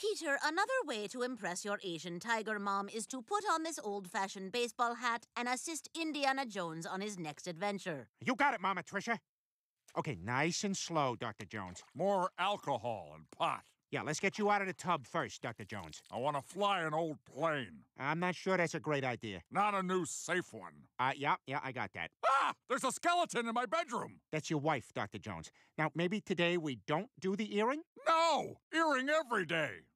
Peter, another way to impress your Asian tiger mom is to put on this old fashioned baseball hat and assist Indiana Jones on his next adventure. You got it, Mama Trisha. Okay, nice and slow, Dr. Jones. More alcohol and pot. Yeah, let's get you out of the tub first, Dr. Jones. I want to fly an old plane. I'm not sure that's a great idea. Not a new safe one. Uh, yeah, yeah, I got that. Ah! There's a skeleton in my bedroom! That's your wife, Dr. Jones. Now, maybe today we don't do the earring? No! Earring every day!